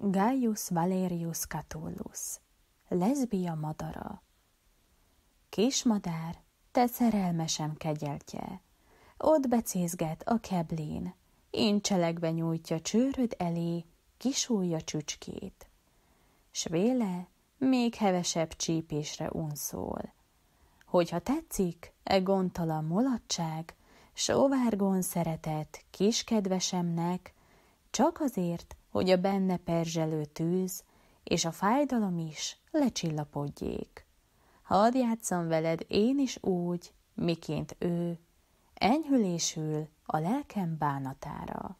Gaius Valerius Catullus, leszbia madara. Kismadár, te szerelmesem kegyeltje, ott becézget a keblén, én cselekbe nyújtja csőröd elé, kisúlja csücskét. S véle még hevesebb csípésre unszol. Hogyha tetszik, e gondtalan mulatság, sóvárgon szeretet kis kedvesemnek, csak azért, hogy a benne perzselő tűz és a fájdalom is lecsillapodjék. Hadd játszom veled én is úgy, miként ő, enyhülésül a lelkem bánatára.